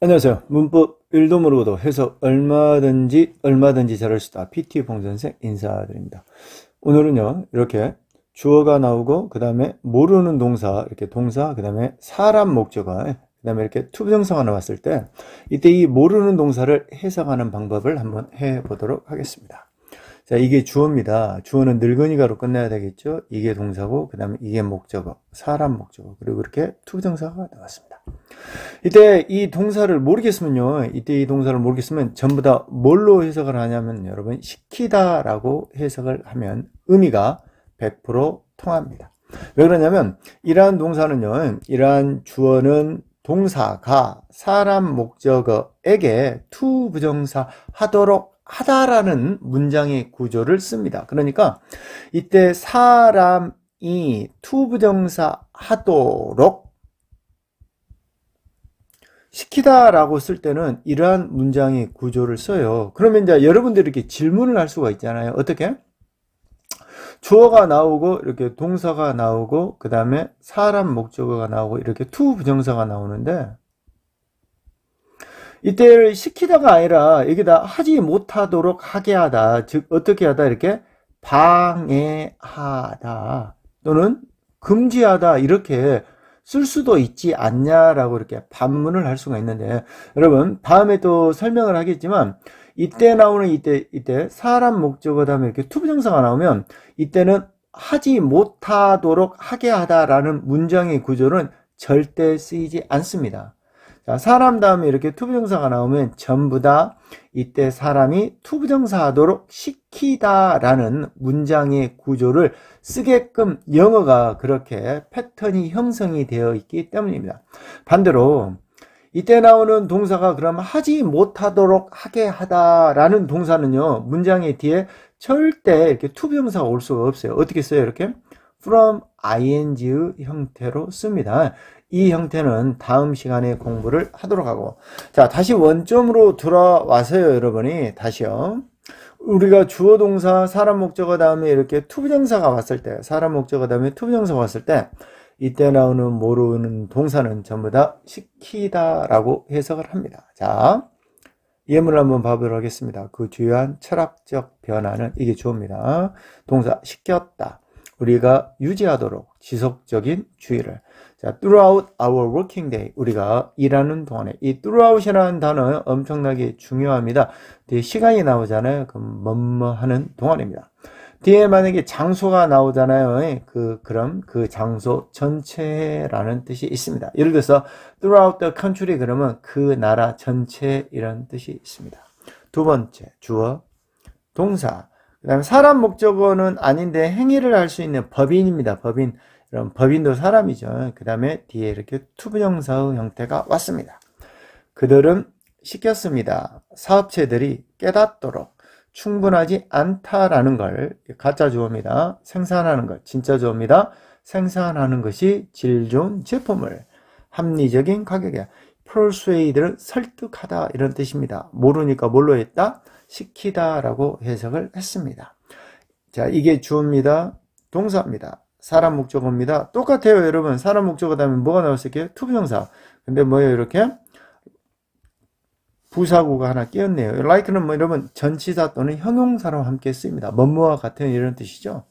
안녕하세요. 문법 1도 모르고도 해석 얼마든지 얼마든지 잘할 수 있다. PT 봉선생 인사드립니다. 오늘은요. 이렇게 주어가 나오고 그 다음에 모르는 동사 이렇게 동사 그 다음에 사람 목적어 그 다음에 이렇게 투부정사가 나왔을 때 이때 이 모르는 동사를 해석하는 방법을 한번 해보도록 하겠습니다. 자, 이게 주어입니다. 주어는 늙은이가로 끝내야 되겠죠? 이게 동사고, 그 다음에 이게 목적어, 사람 목적어, 그리고 이렇게 투부정사가 나왔습니다. 이때 이 동사를 모르겠으면요, 이때 이 동사를 모르겠으면 전부 다 뭘로 해석을 하냐면 여러분, 시키다 라고 해석을 하면 의미가 100% 통합니다. 왜 그러냐면, 이러한 동사는요, 이러한 주어는 동사가 사람 목적어에게 투부정사 하도록 하다라는 문장의 구조를 씁니다. 그러니까 이때 사람이 투부정사 하도록 시키다라고 쓸 때는 이러한 문장의 구조를 써요. 그러면 이제 여러분들이 이렇게 질문을 할 수가 있잖아요. 어떻게? 주어가 나오고 이렇게 동사가 나오고 그 다음에 사람 목적어가 나오고 이렇게 투 부정사가 나오는데 이때를 시키다가 아니라 여기다 하지 못하도록 하게 하다. 즉 어떻게 하다 이렇게 방해하다 또는 금지하다 이렇게 쓸 수도 있지 않냐라고 이렇게 반문을 할 수가 있는데 여러분 다음에 또 설명을 하겠지만 이때 나오는 이때 이때 사람 목적어 다음에 이렇게 투부정사가 나오면 이때는 하지 못하도록 하게 하다라는 문장의 구조는 절대 쓰이지 않습니다. 자, 사람 다음에 이렇게 투부정사가 나오면 전부 다 이때 사람이 투부정사하도록 시키다라는 문장의 구조를 쓰게끔 영어가 그렇게 패턴이 형성이 되어 있기 때문입니다. 반대로 이때 나오는 동사가 그럼 하지 못하도록 하게 하다라는 동사는요 문장의 뒤에 절대 이렇게 투부정사가 올 수가 없어요. 어떻게 써요 이렇게? from ing 형태로 씁니다. 이 형태는 다음 시간에 공부를 하도록 하고 자 다시 원점으로 돌아와서요 여러분이 다시요 우리가 주어 동사 사람 목적어 다음에 이렇게 투부정사가 왔을 때 사람 목적어 다음에 투부정사 왔을 때 이때 나오는 모르는 동사는 전부 다 시키다 라고 해석을 합니다 자 예문을 한번 봐보도록 하겠습니다 그 주요한 철학적 변화는 이게 주어입니다 동사 시켰다 우리가 유지하도록 지속적인 주의를 자, throughout our working day. 우리가 일하는 동안에. 이 throughout이라는 단어 엄청나게 중요합니다. 뒤에 시간이 나오잖아요. 그럼 뭐뭐 하는 동안입니다. 뒤에 만약에 장소가 나오잖아요. 예, 그, 그럼 그 장소 전체라는 뜻이 있습니다. 예를 들어서 throughout the country 그러면 그 나라 전체 이런 뜻이 있습니다. 두 번째, 주어, 동사. 그 다음에 사람 목적어는 아닌데 행위를 할 수 있는 법인입니다. 법인. 그럼 법인도 사람이죠. 그 다음에 뒤에 이렇게 투부정사의 형태가 왔습니다. 그들은 시켰습니다. 사업체들이 깨닫도록 충분하지 않다라는 걸 가짜 조어입니다 생산하는 것 진짜 조어입니다 생산하는 것이 질 좋은 제품을 합리적인 가격에 프로스웨이 a d 를 설득하다 이런 뜻입니다. 모르니까 뭘로 했다? 시키다라고 해석을 했습니다. 자, 이게 주어입니다. 동사입니다. 사람 목적어입니다. 똑같아요, 여러분. 사람 목적어 다음 뭐가 나왔을게요? 투부정사. 근데 뭐예요, 이렇게? 부사구가 하나 끼었네요. like는 뭐 여러분 전치사 또는 형용사로 함께 씁니다. 뭐뭐와 같은 이런 뜻이죠.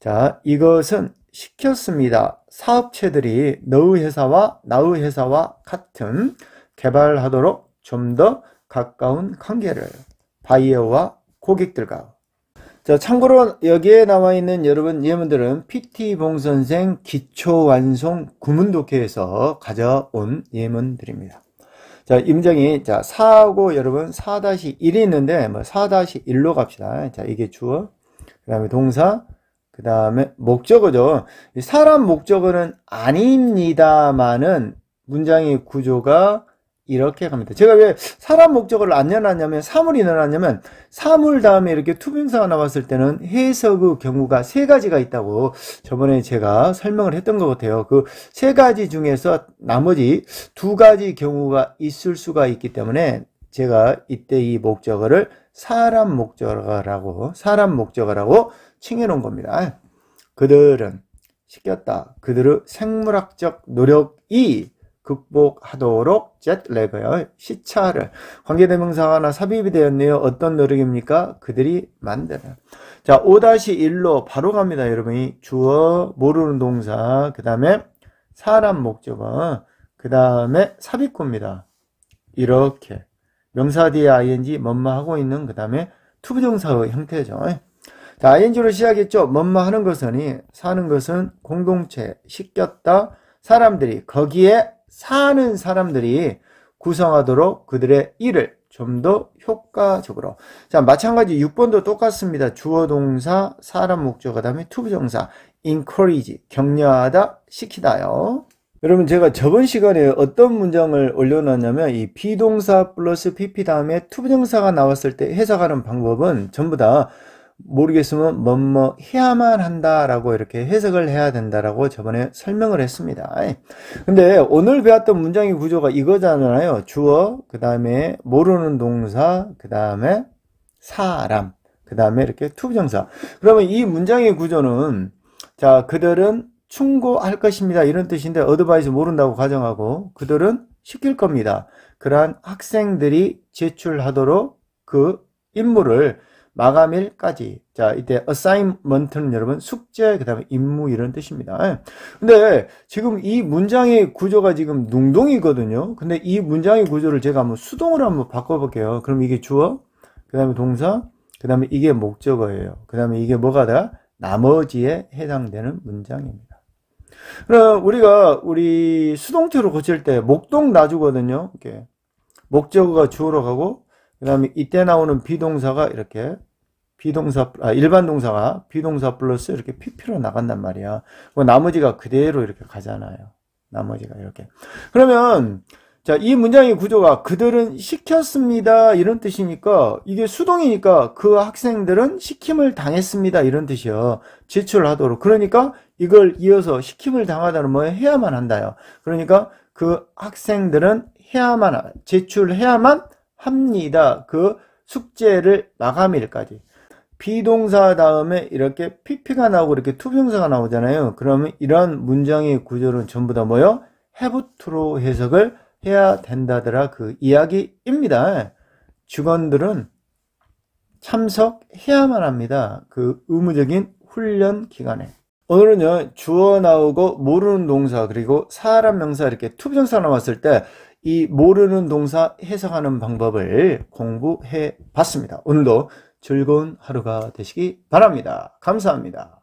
자, 이것은 시켰습니다. 사업체들이 너의 회사와 나의 회사와 같은 개발하도록 좀 더 가까운 관계를 바이어와 고객들과 자, 참고로 여기에 나와 있는 여러분 예문들은 PT 봉선생 기초 완성 구문독해에서 가져온 예문들입니다. 자, 임정이 자, 4하고 여러분 4-1이 있는데 뭐 4-1로 갑시다. 자, 이게 주어. 그다음에 동사 그다음에 목적어죠. 사람 목적어는 아닙니다만은 문장의 구조가 이렇게 갑니다. 제가 왜 사람 목적을 안 열어놨냐면 사물이 열어놨냐면 사물 다음에 이렇게 투분사가 나왔을 때는 해석의 경우가 세 가지가 있다고 저번에 제가 설명을 했던 것 같아요. 그 세 가지 중에서 나머지 두 가지 경우가 있을 수가 있기 때문에 제가 이때 이 목적어를 사람 목적어라고 사람 목적어라고 칭해놓은 겁니다. 그들은 시켰다. 그들의 생물학적 노력이 극복하도록 젯레그요 시차를 관계대명사가 하나 삽입이 되었네요. 어떤 노력입니까? 그들이 만드는 자 5-1로 바로 갑니다. 여러분이 주어 모르는 동사 그 다음에 사람 목적어 그 다음에 삽입구입니다. 이렇게 명사 뒤에 ing 뭔마 하고 있는 그 다음에 투부정사의 형태죠. 자, ing로 시작했죠. 뭔마 하는 것은 사는 것은 공동체, 시켰다, 사람들이 거기에 사는 사람들이 구성하도록 그들의 일을 좀 더 효과적으로 자 마찬가지 6번도 똑같습니다 주어 동사 사람 목적 그 다음에 투부정사 encourage 격려하다 시키다요 여러분 제가 저번 시간에 어떤 문장을 올려놨냐면 이 비동사 플러스 pp 다음에 투부정사가 나왔을 때 해석하는 방법은 전부 다 모르겠으면 뭐뭐 해야만 한다라고 이렇게 해석을 해야 된다라고 저번에 설명을 했습니다. 근데 오늘 배웠던 문장의 구조가 이거잖아요. 주어, 그 다음에 모르는 동사, 그 다음에 사람, 그 다음에 이렇게 투부정사. 그러면 이 문장의 구조는 자 그들은 충고할 것입니다. 이런 뜻인데 어드바이스 모른다고 가정하고 그들은 시킬 겁니다. 그러한 학생들이 제출하도록 그 임무를 마감일까지. 자, 이때 assignment는 여러분 숙제, 그 다음에 임무 이런 뜻입니다. 근데 지금 이 문장의 구조가 지금 능동이거든요. 근데 이 문장의 구조를 제가 한번 수동으로 한번 바꿔볼게요. 그럼 이게 주어, 그 다음에 동사, 그 다음에 이게 목적어예요. 그 다음에 이게 뭐가다? 나머지에 해당되는 문장입니다. 그럼 우리가 우리 수동태로 고칠 때 목동 나주거든요. 이렇게 목적어가 주어로 가고 그 다음에 이때 나오는 비동사가 이렇게 비동사 아 일반 동사가 비동사 플러스 이렇게 PP로 나간단 말이야. 그 나머지가 그대로 이렇게 가잖아요. 나머지가 이렇게. 그러면 자, 이 문장의 구조가 그들은 시켰습니다. 이런 뜻이니까 이게 수동이니까 그 학생들은 시킴을 당했습니다. 이런 뜻이요. 제출하도록 그러니까 이걸 이어서 시킴을 당하다는 뭐 해야만 한다요. 그러니까 그 학생들은 해야만 제출해야만 합니다. 그 숙제를 마감일까지. 비동사 다음에 이렇게 pp가 나오고 이렇게 투병사가 나오잖아요. 그러면 이런 문장의 구조는 전부 다 뭐요? 해부투로 해석을 해야 된다더라 그 이야기입니다. 직원들은 참석해야만 합니다. 그 의무적인 훈련 기간에. 오늘은요, 주어 나오고 모르는 동사 그리고 사람 명사 이렇게 투병사 나왔을 때이 모르는 동사 해석하는 방법을 공부해 봤습니다. 오늘도 즐거운 하루가 되시기 바랍니다. 감사합니다.